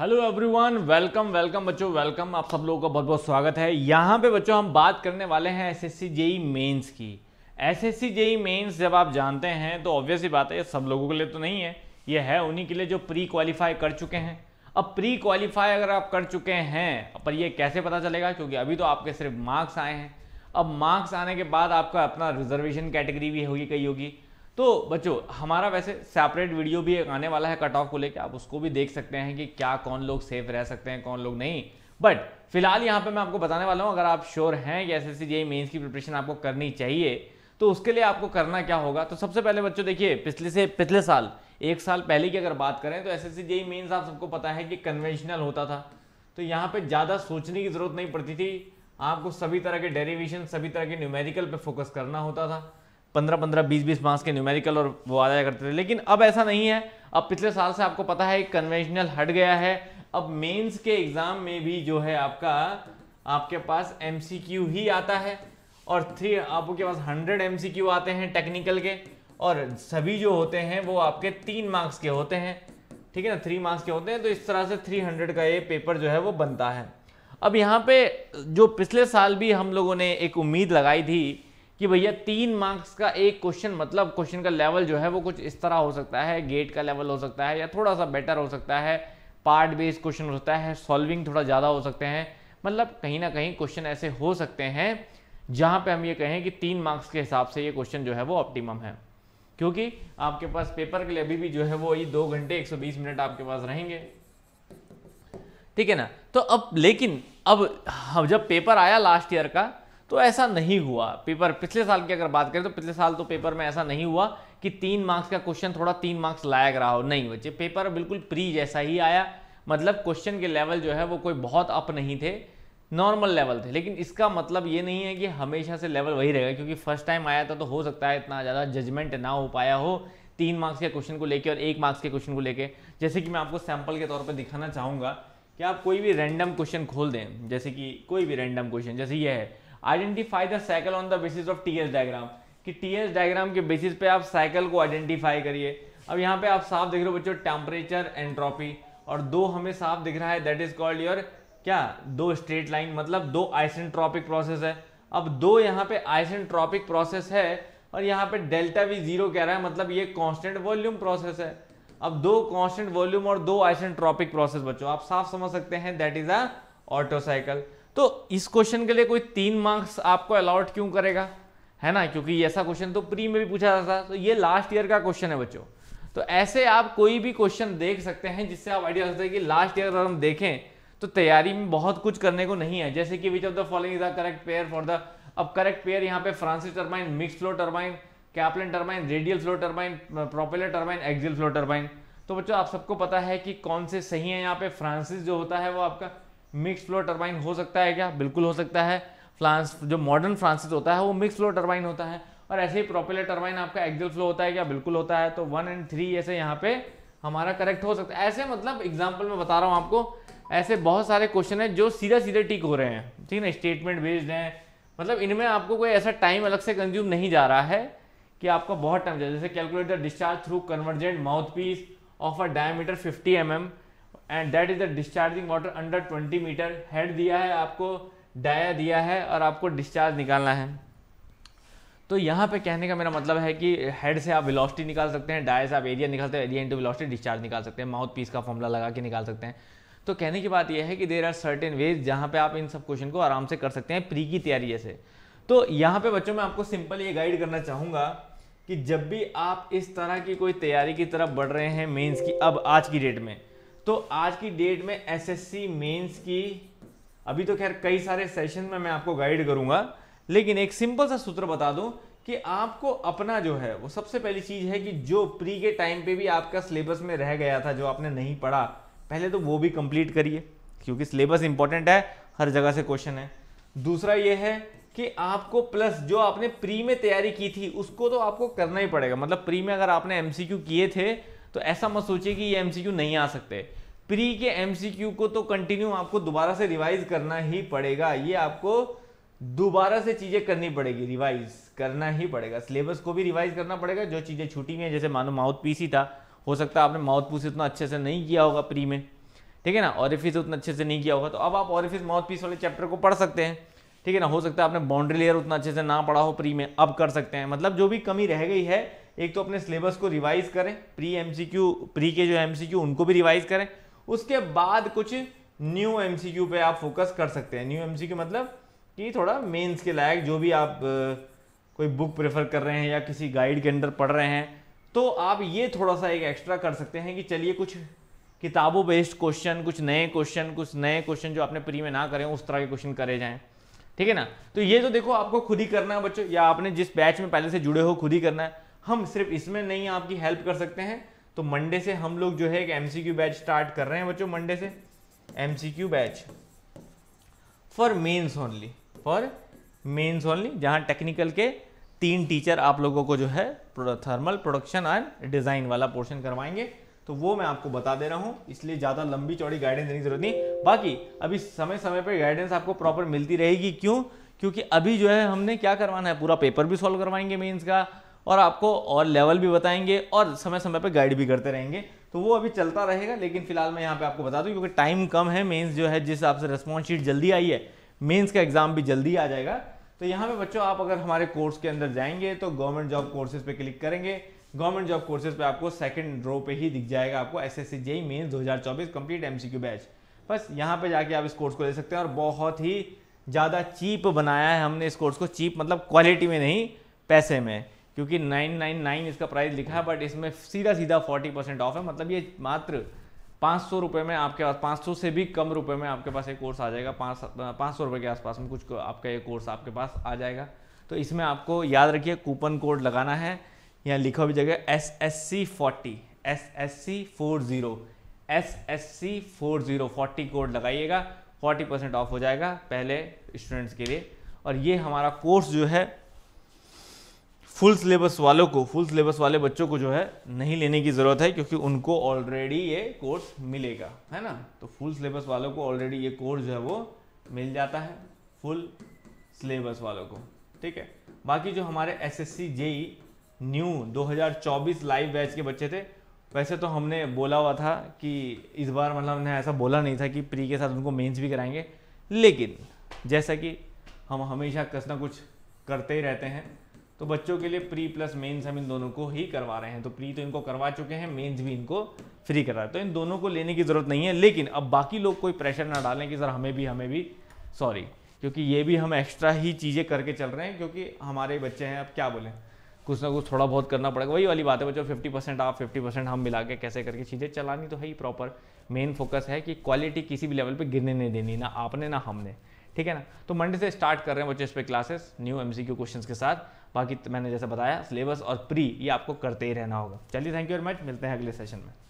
hello everyone welcome welcome बच्चों welcome आप सब लोगों का बहुत बहुत स्वागत है यहाँ पे बच्चों हम बात करने वाले हैं एसएससी जेई मेंस की एसएससी जेई मेंस जब आप जानते हैं तो ऑब्वियसली बात है ये सब लोगों के लिए तो नहीं है ये है उन्हीं के लिए जो प्री क्वालिफाई कर चुके हैं अब प्री क्वालिफाई अगर आप कर चुके हैं पर यह कैसे पता चलेगा क्योंकि अभी तो आपके सिर्फ मार्क्स आए हैं अब मार्क्स आने के बाद आपका अपना रिजर्वेशन कैटेगरी भी होगी कही होगी तो बच्चों हमारा वैसे सेपरेट वीडियो भी एक आने वाला है कट ऑफ को लेकर आप उसको भी देख सकते हैं कि क्या कौन लोग सेफ रह सकते हैं कौन लोग नहीं बट फिलहाल यहाँ पे मैं आपको बताने वाला हूँ अगर आप श्योर हैं कि एस एस सी जी की प्रिपरेशन आपको करनी चाहिए तो उसके लिए आपको करना क्या होगा तो सबसे पहले बच्चों देखिए पिछले से पिछले साल एक साल पहले की अगर बात करें तो एस एस सी मेंस आप सबको पता है कि कन्वेंशनल होता था तो यहाँ पर ज़्यादा सोचने की ज़रूरत नहीं पड़ती थी आपको सभी तरह के डेरिवेशन सभी तरह के न्यूमेरिकल पर फोकस करना होता था पंद्रह पंद्रह बीस बीस मार्क्स के न्यूमेरिकल और वो आ जाया करते थे लेकिन अब ऐसा नहीं है अब पिछले साल से आपको पता है कन्वेंशनल हट गया है अब मेंस के एग्जाम में भी जो है आपका आपके पास एम ही आता है और थ्री आपके पास हंड्रेड एम आते हैं टेक्निकल के और सभी जो होते हैं वो आपके तीन मार्क्स के होते हैं ठीक है ना थ्री मार्क्स के होते हैं तो इस तरह से थ्री हंड्रेड का ये पेपर जो है वो बनता है अब यहाँ पे जो पिछले साल भी हम लोगों ने एक उम्मीद लगाई थी कि भैया तीन मार्क्स का एक क्वेश्चन मतलब क्वेश्चन का लेवल जो है वो कुछ इस तरह हो सकता है गेट का लेवल हो सकता है या थोड़ा सा बेटर हो सकता है पार्ट बेस्ड क्वेश्चन हो सकता है सॉल्विंग थोड़ा ज़्यादा हो सकते हैं मतलब कहीं ना कहीं क्वेश्चन ऐसे हो सकते हैं जहाँ पे हम ये कहें कि तीन मार्क्स के हिसाब से ये क्वेश्चन जो है वो ऑप्टिमम है क्योंकि आपके पास पेपर के लिए अभी भी जो है वो ये दो घंटे 120 मिनट आपके पास रहेंगे ठीक है ना तो अब लेकिन अब हाँ, जब पेपर आया लास्ट ईयर का तो ऐसा नहीं हुआ पेपर पिछले साल की अगर बात करें तो पिछले साल तो पेपर में ऐसा नहीं हुआ कि तीन मार्क्स का क्वेश्चन थोड़ा तीन मार्क्स लायक रहा हो नहीं बच्चे पेपर बिल्कुल प्री जैसा ही आया मतलब क्वेश्चन के लेवल जो है वो कोई बहुत अप नहीं थे नॉर्मल लेवल थे लेकिन इसका मतलब ये नहीं है कि हमेशा से लेवल वही रहेगा क्योंकि फर्स्ट टाइम आया था तो हो सकता है इतना ज़्यादा जजमेंट ना हो पाया हो तीन मार्क्स के क्वेश्चन को लेकर और एक मार्क्स के क्वेश्चन को लेकर जैसे कि मैं आपको सैंपल के तौर पर दिखाना चाहूँगा कि आप कोई भी रैंडम क्वेश्चन खोल दें जैसे कि कोई भी रैंडम क्वेश्चन जैसे यह है identify the cycle on the basis of T S diagram कि टी एस डायग्राम के बेसिस पे आप साइकिल को आइडेंटिफाई करिए अब यहाँ पे आप साफ देख रहे हो बच्चों टेम्परेचर एंट्रॉपी और दो हमें साफ दिख रहा है दैट इज कॉल्ड योर क्या दो स्ट्रेट लाइन मतलब दो आइसेंट्रॉपिक प्रोसेस है अब दो यहाँ पे आइसेंट्रॉपिक प्रोसेस है और यहाँ पे डेल्टा वी जीरो कह रहा है मतलब ये कॉन्स्टेंट वॉल्यूम प्रोसेस है अब दो कॉन्स्टेंट वॉल्यूम और दो आइसेंट्रॉपिक प्रोसेस बच्चों आप साफ समझ सकते हैं दैट इज अ साइकिल तो इस क्वेश्चन के लिए कोई तीन मार्क्स आपको अलॉट क्यों करेगा है ना क्योंकि ऐसा क्वेश्चन तो प्री में भी पूछा जाता था तो ये लास्ट ईयर का क्वेश्चन है बच्चों तो ऐसे आप कोई भी क्वेश्चन देख सकते हैं जिससे आप आइडिया सकते हैं कि लास्ट ईयर अगर हम देखें तो तैयारी में बहुत कुछ करने को नहीं है जैसे कि which of the following is the correct pair for the अब करेक्ट पेयर यहाँ पे Francis turbine mix flow turbine Kaplan turbine radial flow turbine propeller turbine axial flow turbine तो बच्चों आप सबको पता है कि कौन से सही है यहाँ पे फ्रांसिस जो होता है वो आपका मिक्स फ्लो टर्बाइन हो सकता है क्या बिल्कुल हो सकता है फ्रांस जो मॉडर्न फ्रांसिस होता है वो मिक्स फ्लो टर्बाइन होता है और ऐसे ही प्रोपेलर टर्बाइन आपका एक्जल फ्लो होता है क्या बिल्कुल होता है तो वन एंड थ्री ऐसे यहाँ पे हमारा करेक्ट हो सकता है ऐसे मतलब एग्जाम्पल में बता रहा हूँ आपको ऐसे बहुत सारे क्वेश्चन है जो सीधा सीधे टिक हो रहे हैं ठीक है स्टेटमेंट बेस्ड हैं मतलब इनमें आपको कोई ऐसा टाइम अलग से कंज्यूम नहीं जा रहा है कि आपका बहुत टाइम जाए जैसे calculator discharge through convergent mouthpiece of a diameter fifty M and that is the discharging water under 20 metre head दिया है आपको डाया दिया है और आपको डिस्चार्ज निकालना है तो यहाँ पे कहने का मेरा मतलब है कि हेड से आप विलॉसिटी निकाल सकते हैं डाया से आप एरिया निकाल सकते हैं एरिया इंटू विलॉसिटी डिस्चार्ज निकाल सकते हैं माउथ पीस का फॉर्मूला लगा के निकाल सकते हैं तो कहने की बात यह है कि देर आर सर्टेन वेज जहाँ पे आप इन सब क्वेश्चन को आराम से कर सकते हैं प्री की तैयारी से तो यहाँ पे बच्चों मैं आपको सिंपल ये गाइड करना चाहूँगा कि जब भी आप इस तरह की कोई तैयारी की तरफ बढ़ रहे हैं मेंस की अब आज की डेट में तो आज की डेट में एसएससी मेंस की अभी तो खैर कई सारे सेशन में मैं आपको गाइड करूंगा लेकिन एक सिंपल सा सूत्र बता दूं कि आपको अपना जो है वो सबसे पहली चीज है कि जो प्री के टाइम पे भी आपका सिलेबस में रह गया था जो आपने नहीं पढ़ा पहले तो वो भी कंप्लीट करिए क्योंकि सिलेबस इंपॉर्टेंट है हर जगह से क्वेश्चन है दूसरा ये है कि आपको प्लस जो आपने प्री में तैयारी की थी उसको तो आपको करना ही पड़ेगा मतलब प्री में अगर आपने एमसीक्यू किए थे तो ऐसा मत सोचिए कि ये एमसीक्यू नहीं आ सकते प्री के एमसीक्यू को तो कंटिन्यू आपको दोबारा से रिवाइज करना ही पड़ेगा ये आपको दोबारा से चीज़ें करनी पड़ेगी रिवाइज करना ही पड़ेगा सिलेबस को भी रिवाइज करना पड़ेगा जो चीज़ें छूटी हुई हैं जैसे मानो माउथ पीस ही था हो सकता है आपने माउथ पीस इतना अच्छे से नहीं किया होगा प्री में ठीक है ना ऑरिफिस उतना अच्छे से नहीं किया होगा तो अब आप ऑरिफिस माउथ पीस वाले चैप्टर को पढ़ सकते हैं ठीक है ना हो सकता है आपने बाउंड्री लेयर उतना अच्छे से ना पढ़ा हो प्री में अब कर सकते हैं मतलब जो भी कमी रह गई है एक तो अपने सिलेबस को रिवाइज करें प्री एमसीक्यू प्री के जो एमसीक्यू उनको भी रिवाइज करें उसके बाद कुछ न्यू एमसीक्यू पे आप फोकस कर सकते हैं न्यू एमसीक्यू मतलब कि थोड़ा मेंस के लायक जो भी आप कोई बुक प्रेफर कर रहे हैं या किसी गाइड के अंदर पढ़ रहे हैं तो आप ये थोड़ा सा एक एक्स्ट्रा कर सकते हैं कि चलिए कुछ किताबों बेस्ड क्वेश्चन कुछ नए क्वेश्चन कुछ नए क्वेश्चन जो आपने प्री में ना करें उस तरह के क्वेश्चन करे जाएं ठीक है ना तो ये तो देखो आपको खुद ही करना है बच्चों या आपने जिस बैच में पहले से जुड़े हो खुद ही करना है हम सिर्फ इसमें नहीं आपकी हेल्प कर सकते हैं तो मंडे से हम लोग जो है एक एमसीक्यू बैच स्टार्ट कर रहे हैं बच्चों मंडे से MCQ batch for mains only for mains only जहां टेक्निकल के तीन टीचर आप लोगों को जो है थर्मल प्रोडक्शन एंड डिज़ाइन वाला पोर्शन करवाएंगे तो वो मैं आपको बता दे रहा हूं इसलिए ज़्यादा लंबी चौड़ी गाइडेंस देने की जरूरत नहीं बाकी अभी समय समय पर गाइडेंस आपको प्रॉपर मिलती रहेगी क्यों क्योंकि अभी जो है हमने क्या करवाना है पूरा पेपर भी सॉल्व करवाएंगे मेंस का और आपको और लेवल भी बताएंगे और समय समय पर गाइड भी करते रहेंगे तो वो अभी चलता रहेगा लेकिन फिलहाल मैं यहाँ पे आपको बता दूँ क्योंकि टाइम कम है मेंस जो है जिस हिसाब से रिस्पॉन्स शीट जल्दी आई है मेंस का एग्ज़ाम भी जल्दी आ जाएगा तो यहाँ पे बच्चों आप अगर हमारे कोर्स के अंदर जाएंगे तो गवर्नमेंट जॉब कोर्सेज पे क्लिक करेंगे गवर्नमेंट जॉब कोर्सेज पे आपको सेकंड रो पे ही दिख जाएगा आपको S S C JE mains दो कंप्लीट एम बैच बस यहाँ पर जाके आप इस कोर्स को ले सकते हैं और बहुत ही ज़्यादा चीप बनाया है हमने इस कोर्स को चीप मतलब क्वालिटी में नहीं पैसे में क्योंकि 999 इसका प्राइस लिखा है बट इसमें सीधा सीधा 40 परसेंट ऑफ है मतलब ये मात्र पाँच सौ रुपये में आपके पास पाँच सौ से भी कम रुपये में आपके पास एक कोर्स आ जाएगा पाँच पाँच सौ रुपये के आसपास में कुछ आपका ये कोर्स आपके पास आ जाएगा तो इसमें आपको याद रखिए कूपन कोड लगाना है यहाँ लिखा भी जगह S S C forty S S C four zero S S C four zero forty code लगाइएगा फोर्टी परसेंट ऑफ हो जाएगा पहले स्टूडेंट्स के लिए और ये हमारा कोर्स जो है फुल सिलेबस वालों को फुल सिलेबस वाले बच्चों को जो है नहीं लेने की ज़रूरत है क्योंकि उनको ऑलरेडी ये कोर्स मिलेगा है ना तो फुल सिलेबस वालों को ऑलरेडी ये कोर्स जो है वो मिल जाता है फुल सिलेबस वालों को ठीक है बाकी जो हमारे S S JE new 2024 live batch के बच्चे थे वैसे तो हमने बोला हुआ था कि इस बार मतलब हमने ऐसा बोला नहीं था कि प्री के साथ उनको मेंस भी कराएंगे लेकिन जैसा कि हम हमेशा कुछ ना कुछ करते ही रहते हैं तो बच्चों के लिए प्री प्लस मेंस हम इन दोनों को ही करवा रहे हैं तो प्री तो इनको करवा चुके हैं मेंस भी इनको फ्री करा रहे तो इन दोनों को लेने की ज़रूरत नहीं है लेकिन अब बाकी लोग कोई प्रेशर ना डालें कि सर हमें भी हमें भी सॉरी क्योंकि ये भी हम एक्स्ट्रा ही चीज़ें करके चल रहे हैं क्योंकि हमारे बच्चे हैं अब क्या बोलें कुछ ना कुछ थोड़ा बहुत करना पड़ेगा वही वाली बात है बच्चों फिफ्टी परसेंट आप फिफ्टी परसेंट हम मिला के कैसे करके चीज़ें चलानी तो है ही प्रॉपर मेन फोकस है कि क्वालिटी किसी भी लेवल पर गिरने नहीं देनी ना आपने ना हमने ठीक है ना तो मंडे से स्टार्ट कर रहे हैं बच्चे इस पर classes new M C question के साथ बाकी तो मैंने जैसा बताया सिलेबस और प्री ये आपको करते ही रहना होगा चलिए थैंक यू वेरी मच मिलते हैं अगले सेशन में